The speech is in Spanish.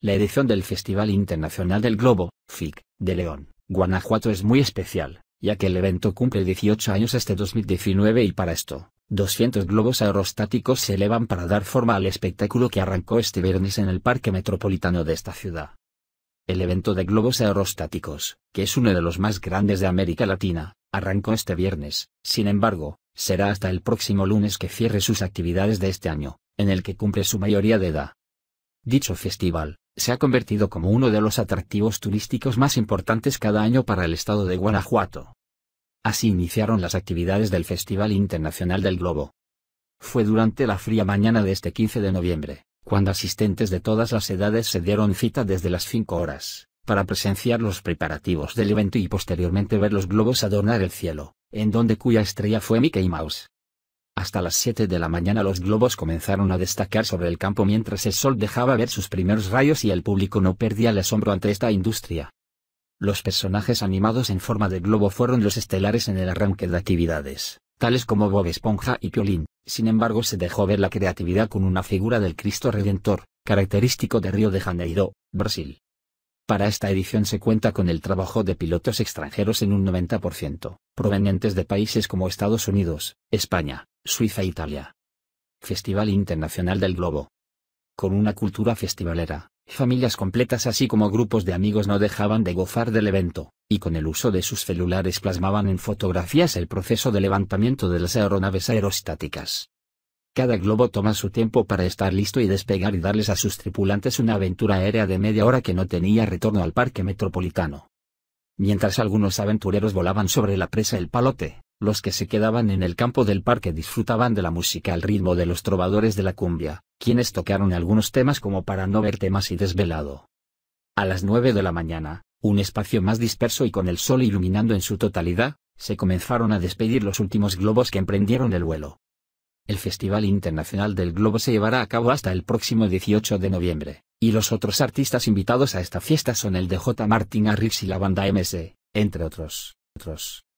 La edición del Festival Internacional del Globo, FIC, de León, Guanajuato es muy especial, ya que el evento cumple 18 años este 2019 y para esto, 200 globos aerostáticos se elevan para dar forma al espectáculo que arrancó este viernes en el Parque Metropolitano de esta ciudad. El evento de globos aerostáticos, que es uno de los más grandes de América Latina, arrancó este viernes, sin embargo, será hasta el próximo lunes que cierre sus actividades de este año, en el que cumple su mayoría de edad. Dicho festival, se ha convertido como uno de los atractivos turísticos más importantes cada año para el estado de Guanajuato. Así iniciaron las actividades del Festival Internacional del Globo. Fue durante la fría mañana de este 15 de noviembre, cuando asistentes de todas las edades se dieron cita desde las 5 horas, para presenciar los preparativos del evento y posteriormente ver los globos adornar el cielo, en donde cuya estrella fue Mickey Mouse. Hasta las 7 de la mañana los globos comenzaron a destacar sobre el campo mientras el sol dejaba ver sus primeros rayos y el público no perdía el asombro ante esta industria. Los personajes animados en forma de globo fueron los estelares en el arranque de actividades, tales como Bob Esponja y Piolín, sin embargo se dejó ver la creatividad con una figura del Cristo Redentor, característico de Río de Janeiro, Brasil. Para esta edición se cuenta con el trabajo de pilotos extranjeros en un 90%, provenientes de países como Estados Unidos, España, Suiza e Italia. Festival Internacional del Globo. Con una cultura festivalera, familias completas así como grupos de amigos no dejaban de gozar del evento, y con el uso de sus celulares plasmaban en fotografías el proceso de levantamiento de las aeronaves aerostáticas. Cada globo toma su tiempo para estar listo y despegar y darles a sus tripulantes una aventura aérea de media hora que no tenía retorno al parque metropolitano. Mientras algunos aventureros volaban sobre la presa El Palote, los que se quedaban en el campo del parque disfrutaban de la música al ritmo de los trovadores de la cumbia, quienes tocaron algunos temas como para no ver más y desvelado. A las nueve de la mañana, un espacio más disperso y con el sol iluminando en su totalidad, se comenzaron a despedir los últimos globos que emprendieron el vuelo. El Festival Internacional del Globo se llevará a cabo hasta el próximo 18 de noviembre, y los otros artistas invitados a esta fiesta son el de J. Martin Harris y la banda MS, entre otros.